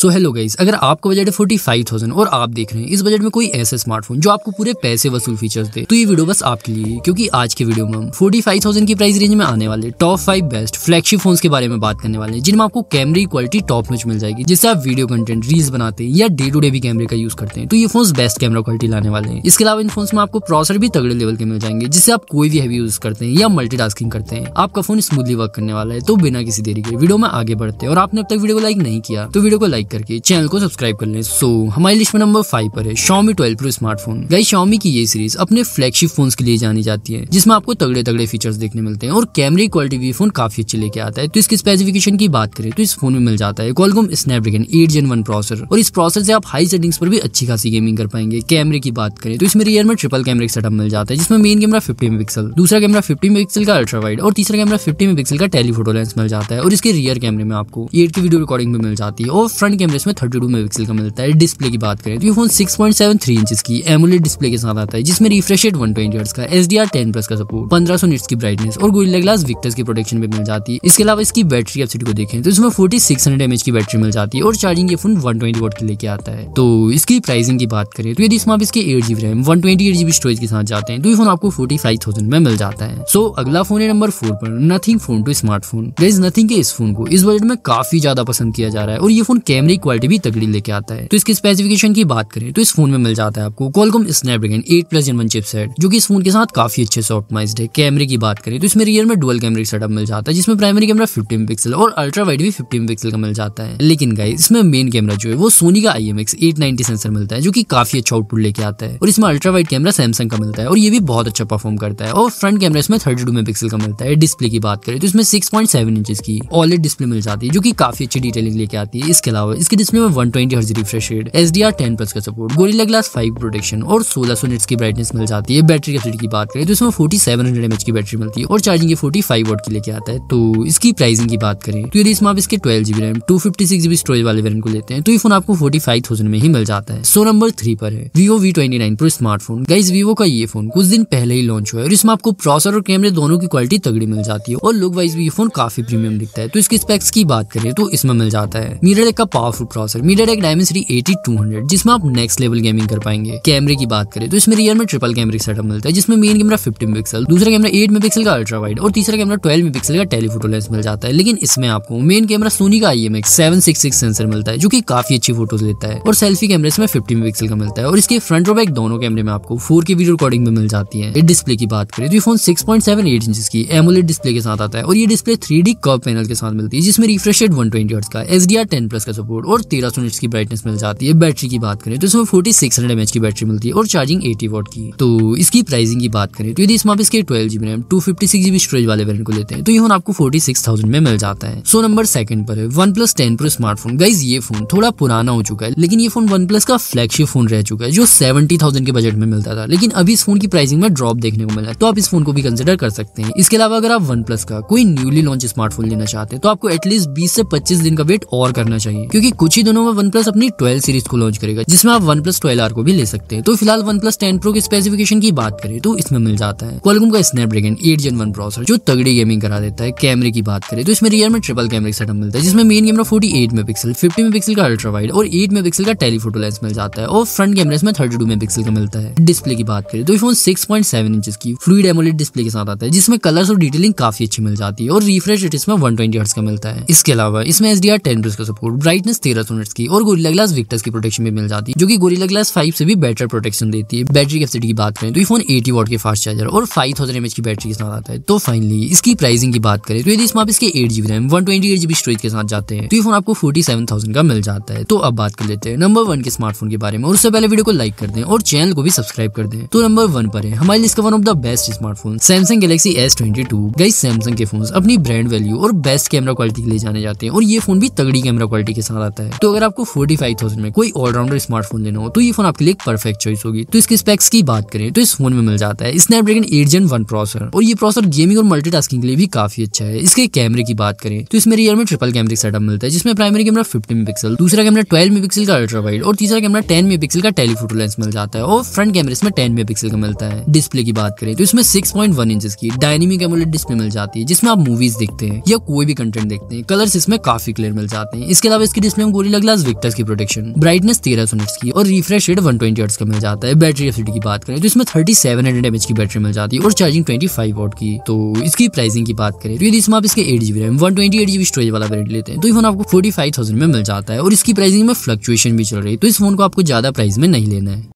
so hello guys अगर आपका budget है फोर्टी फाइव थाउजेंड और आप देख रहे हैं इस बजट में कोई ऐसे स्मार्टफोन जो आपको पूरे पैसे वसूल फीचर्स दे तो ये वीडियो बस आपके लिए क्योंकि आज के वीडियो में हम फोर्टी फाइव थाउजेंड की प्राइस रेंज में आने वाले top five best flagship phone के बारे में बात करने वाले हैं जिनमें आपको कैमरे की क्वालिटी टॉप मच मिल जाएगी जिससे आप वीडियो कंटेंट रील्स बनाते हैं या डे टू डे भी कैमरे का यूज करते हैं तो ये फोन बेस्ट कैमरा क्वालिटी लाने वाले हैं इसके अलावा इन फोन में आपको प्रोसेसर भी तगड़े लेवल के मिल जाएंगे जिससे आप कोई भी हैवी यूज करते हैं या मल्टी करते हैं आपका फोन स्मूथली वर्क करने वाला है तो बिना किसी देरी के वीडियो में आगे बढ़ते हैं और आपने अब तक वीडियो को लाइक नहीं किया तो वीडियो को लाइक लाइक करके चैनल को सब्सक्राइब कर लें सो so, हमारी लिस्ट में नंबर फाइव पर है Xiaomi twelve pro smartphone guys Xiaomi की ये सीरीज अपने फ्लैगशिप फोन के लिए जानी जाती है जिसमें आपको तगड़े तगड़े फीचर्स देखने मिलते हैं और कैमरे क्वालिटी भी फोन काफी अच्छे लेके आता है तो इसकी स्पेसिफिकेशन की बात करें तो इस फोन में मिल जाता है Qualcomm Snapdragon eight gen one processor और इस प्रोसेसर से आप हाई सेटिंग्स पर भी अच्छी खासी गेमिंग कर पाएंगे कैमरे की बात करें तो इसमें रियर में ट्रिपल कैमरे का सेटअप मिल जाता है जिसमें मेन कैमरा फिफ्टी मेगापिक्सल दूसरा कैमरा फिफ्टी मेगापिक्सल का अल्ट्रा वाइड और तीसरा कैमरा फिफ्टी मेगापिक्सल का टेलीफोटो लेंस मिल जाता है और इसके रियर कैमरे में आपको एट की वीडियो रिकॉर्डिंग भी मिल जाती है और फ्रंट फ्रंट कैमरे इसमें थर्टी टू मेगापिक्सल का मिलता है डिस्प्ले की बात करें तो ये phone six point seven three inch की एमुलेट डिस्प्ले के साथ आता है जिसमें रिफ्रेश रेट वन ट्वेंटी का S D R ten plus का सपोर्ट पंद्रह सौ निट्स की ब्राइटनेस और गोल्डा ग्लास विक्टर्स की प्रोटेक्शन भी मिल जाती है इसके अलावा इसकी बैटरी आप को देखें तो इसमें forty six hundred M H battery मिल जाती है और चार्जिंग ये फोन वन ट्वेंटी वोट की लेके आता है तो इसकी प्राइसिंग की बात करें तो यदि इसमें आप इसके eight G RAM one twenty eight GB storage के साथ जाते हैं तो ये फोन आपको फोर्टी फाइव थाउजेंड में मिल जाता है सो अगला फोन है नंबर फोर पर Nothing phone two smartphone is Nothing के इस फोन को इस बजट में काफी ज्यादा पसंद किया जा रहा है और ये फोन कैमरा कैमरे की क्वालिटी भी तगड़ी लेके आता है तो इसकी स्पेसिफिकेशन की बात करें तो इस फोन में मिल जाता है आपको Qualcomm Snapdragon eight plus one set जो कि इस फोन के साथ काफी अच्छे से ऑप्टिमाइज्ड है कैमरे की बात करें तो इसमें रियर में डुअल कैमरे सेटअप मिल जाता है जिसमें प्राइमरी कैमरा फिफ्टी पिक्सल और अल्ट्रा वाइड भी फिफ्टी पिक्सल का मिल जाता है लेकिन गाइस इसमें मेन कैमरा जो है वो सोनी का I M X eight ninety sensor मिलता है जो की काफी अच्छा आउटपुट लेके आता है और इसमें अल्ट्रा वाइड कैमरा सैमसंग का मिलता है और ये भी बहुत अच्छा परफॉर्म करता है और फ्रंट कैमरा इसमें थर्टी टू मेगापिक्सल का मिलता है डिस्प्ले की बात करें तो इसमें सिक्स पॉइंट सेवन इंच की ऑलेट डिस्प्ले मिल जाती है जो की काफी अच्छी डिटेलिंग लेके आती है इसके अलावा इसके डिस्प्ले में one twenty hertz refresh rate S D R ten plus का support Gorilla Glass five protection और सोलह सौ की ब्राइटनेस मिल जाती है बैटरी कैपेसिटी की बात करें तो इसमें forty seven hundred M H battery मिलती है और चार्जिंग फोर्टी फाइव वोट की लेके आता है तो इसकी प्राइसिंग की बात करें तो यदि इसमें आप इसके twelve GB RAM two fifty six GB storage वाले वेरियंट को लेते हैं तो ये फोन आपको फोर्टी फाइव थाउजेंड में ही मिल जाता है सो नंबर थ्री पर है Vivo V twenty nine pro smartphone guys Vivo का ये फोन कुछ दिन पहले ही लॉन्च हुआ है और इसमें आपको प्रोसर और कैमरे दोनों की क्वालिटी तगड़ी मिल जाती है और लुक वाइज भी ये फोन काफी प्रीमियम दिखता है तो इसके स्पेक्स की बात करें तो इसमें मिल जाता है मीर का power powerful processor MediaTek Dimensity eighty two hundred जिसमें आप नेक्स्ट लेवल गेमिंग कर पाएंगे कैमरे की बात करें तो इसमें रियर में ट्रिपल कैमरे सेटअप मिलता है जिसमें मेन कैमरा फिफ्टी पिक्सल दूसरा कैमरा एट मेगा पिक्सल का अल्ट्रा वाइड और तीसरा कैमरा ट्वेल्व मेगा पिक्सल का टेलीफोटो लेंस मिल जाता है लेकिन इसमें आपको मेन कैमरा सोनी का I M X seven six six sensor मिलता है जो की काफी अच्छी फोटोज लेता है और सेल्फी कैमरे इसमें फिफ्टी मेगा का मिलता है और इसके फ्रंट और बैक दोनों कैमरे में आपको फोर की वीडियो रिकॉर्डिंग में मिल जाती है डिस्प्ले की बात करें तो ये phone six point seven eight inch की एमोलेट डिस्प्ले के साथ आता है और ये display three D curve panel के साथ मिलती है जिसमें रिफ्रेश वन ट्वेंटी का S D R ten plus का सपोर्ट बोर्ड और तेरह सौ की ब्राइटनेस मिल जाती है बैटरी की बात करें तो इसमें सिक्स एमएच की बैटरी मिलती है और चार्जिंग एटी वोट की तो इसकी प्राइसिंग की बात करें तो यदि इसमें आप इसके twelve GB RAM two fifty six GB storage वाले वेरियंट को लेते हैं तो ये आपको फोर्टी सिक्स थाउजेंड में मिल जाता है सो नंबर सेकंड पर है OnePlus ten pro smartphone guys ये फोन थोड़ा पुराना हो चुका है लेकिन ये फोन वन प्लस का फ्लैगशिप फोन रह चुका है जो सेवेंटी थाउजेंड के बजट में मिलता था लेकिन अभी इस फोन की प्राइसिंग में ड्रॉप देखने को मिला है तो आप इस फोन को भी कंसिडर कर सकते हैं इसके अलावा अगर आप वन प्लस का कोई न्यूली लॉन्च स्मार्टफोन लेना चाहते हैं तो आपको एटलीस्ट बीस से पच्चीस दिन का वेट और करना चाहिए क्योंकि कि कुछ ही दिनों में वन प्लस अपनी ट्वेल्व सीरीज को लॉन्च करेगा जिसमें आप वन प्लस ट्वेल्व आर को भी ले सकते हैं तो फिलहाल वन प्लस टेन प्रो की स्पेसिफिकेशन की बात करें तो इसमें मिल जाता है क्वालकॉम का snap Snapdragon eight gen one processor जो तगड़ी गेमिंग करा देता है कैमरे की बात करें तो इसमें रियर में ट्रिपल कैमरे का सेटअप मिलता है जिसमें main camera forty eight mega pixel fifty mega pixel का अल्ट्रा वाइड और एट मेगा पिक्सल का टेलीफोटो लेंस मिल जाता है और फ्रंट कैमरे इसमें थर्टी टू मेगा पिक्सल का मिलता है डिस्प्ले की बात करें तो phone six point seven inch की फ्लूड एमोलेट डिस्प्ले के साथ आता है जिसमें कलर्स और डिटेलिंग काफी अच्छी मिल जाती है और रिफ्रेश रेट इसमें वन ट्वेंटी का मिलता है इसके अलावा इसमें एस डी आर टेन का सपोर्ट ब्राइट टफनेस तेरह सौ यूनिट्स की और गोरिला ग्लास विक्टर्स की प्रोटेक्शन भी मिल जाती है जो कि गोरिला ग्लास फाइव से भी बेटर प्रोटेक्शन देती है बैटरी कैपेसिटी की बात करें तो ये फोन एटी वॉट के फास्ट चार्जर और five thousand M H battery के साथ आता है तो फाइनली इसकी प्राइसिंग की बात करें तो यदि इसमें आप इसके eight GB RAM one twenty eight GB storage के साथ जाते हैं तो ये फोन आपको फोर्टी सेवन थाउजेंड का मिल जाता है तो अब बात कर लेते हैं नंबर वन के स्मार्टफोन के बारे में और उससे पहले वीडियो को लाइक कर दें और चैनल को भी सब्सक्राइब कर दें तो नंबर वन पर है हमारे लिए इसका one of the best smartphone Samsung Galaxy S twenty two guys Samsung के फोन अपनी ब्रांड वैल्यू और बेस्ट कैमरा क्वालिटी के लिए जाने जाते हैं और ये फोन भी तगड़ी कैमरा क्वालिटी के साथ पसंद आता है तो अगर आपको फोर्टी फाइव थाउजेंड में कोई ऑलराउंडर स्मार्टफोन लेना हो तो ये फोन आपके लिए परफेक्ट चॉइस होगी तो इसके स्पेक्स की बात करें तो इस फोन में मिल जाता है Snapdragon eight gen one processor और ये प्रोसेसर गेमिंग और मल्टीटास्किंग के लिए भी काफी अच्छा है इसके कैमरे की बात करें तो इसमें रियर में ट्रिपल कैमरे सेटअप मिलता है जिसमें प्राइमरी कैमरा फिफ्टी मेगापिक्सल दूसरा कैमरा ट्वेल्व मेगापिक्सल का अल्ट्रा वाइड और तीसरा कैमरा टेन मेगापिक्सल का टेलीफोटो लेंस मिल जाता है और फ्रंट कैमरे इसमें टेन मेगापिक्सल का मिलता है डिस्प्ले की बात करें तो इसमें सिक्स पॉइंट वन इंच की डायनेमिक एमोलेट डिस्प्ले मिल जाती है जिसमें आप मूवीज देखते हैं या कोई भी कंटेंट देखते हैं कलर्स इसमें काफी क्लियर मिल जाते हैं इसके अलावा इसकी डिस्प्ले में गोली ग्लास विक्टर्स की प्रोटेक्शन ब्राइटनेस तेरह सौ की और रिफ्रेश रेट वन ट्वेंटी का मिल जाता है बैटरी एफ की बात करें तो इसमें thirty seven hundred M H battery मिल जाती है और चार्जिंग ट्वेंटी फाइव वोट की तो इसकी प्राइसिंग की बात करें तो यदि इसमें आप इसके eight GB RAM one twenty eight GB storage वाला वेरियंट लेते हैं तो फोन आपको फोर्टी फाइव थाउजेंड में मिल जाता है और इसकी प्राइसिंग में फ्लक्चुएशन भी चल रही है तो इस फोन को आपको ज्यादा प्राइस में नहीं लेना है